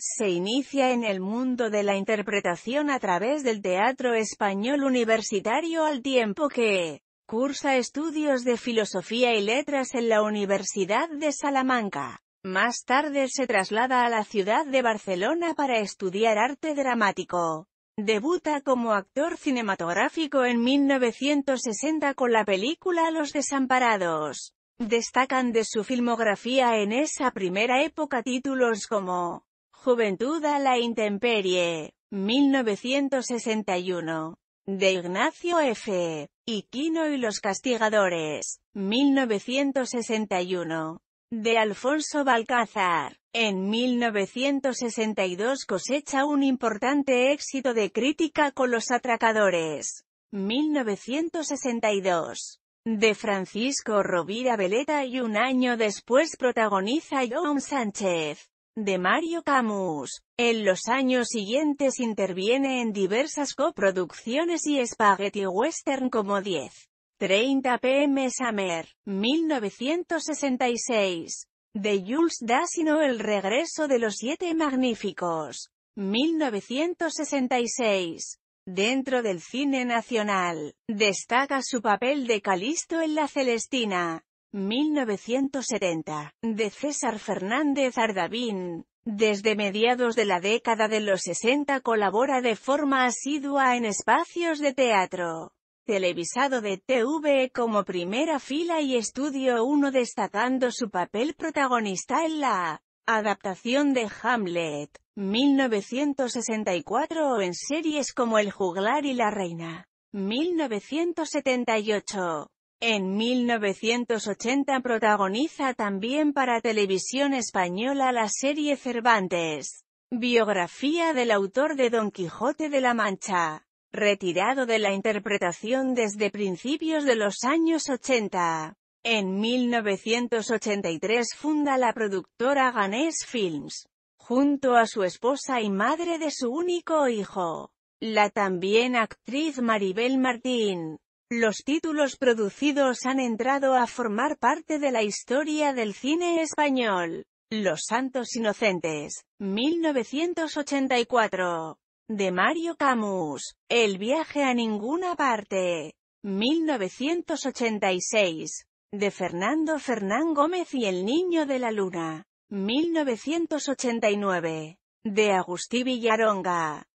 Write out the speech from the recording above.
Se inicia en el mundo de la interpretación a través del teatro español universitario al tiempo que cursa estudios de filosofía y letras en la Universidad de Salamanca. Más tarde se traslada a la ciudad de Barcelona para estudiar arte dramático. Debuta como actor cinematográfico en 1960 con la película Los Desamparados. Destacan de su filmografía en esa primera época títulos como Juventud a la intemperie, 1961. De Ignacio F. Iquino y los castigadores, 1961. De Alfonso Balcázar. En 1962 cosecha un importante éxito de crítica con los atracadores. 1962. De Francisco Rovira Veleta y un año después protagoniza John Sánchez de Mario Camus. En los años siguientes interviene en diversas coproducciones y Spaghetti Western como 10. 30 pm Summer, 1966. De Jules Dassino: El regreso de los siete magníficos. 1966. Dentro del cine nacional, destaca su papel de Calisto en La Celestina, 1970, de César Fernández Ardavín. Desde mediados de la década de los 60 colabora de forma asidua en espacios de teatro, televisado de TV como primera fila y estudio 1 destacando su papel protagonista en la adaptación de Hamlet, 1964 o en series como El juglar y la reina, 1978. En 1980 protagoniza también para televisión española la serie Cervantes, biografía del autor de Don Quijote de la Mancha, retirado de la interpretación desde principios de los años 80. En 1983 funda la productora Ganesh Films, junto a su esposa y madre de su único hijo, la también actriz Maribel Martín. Los títulos producidos han entrado a formar parte de la historia del cine español. Los Santos Inocentes, 1984. De Mario Camus. El viaje a ninguna parte. 1986. De Fernando Fernán Gómez y El Niño de la Luna. 1989. De Agustí Villaronga.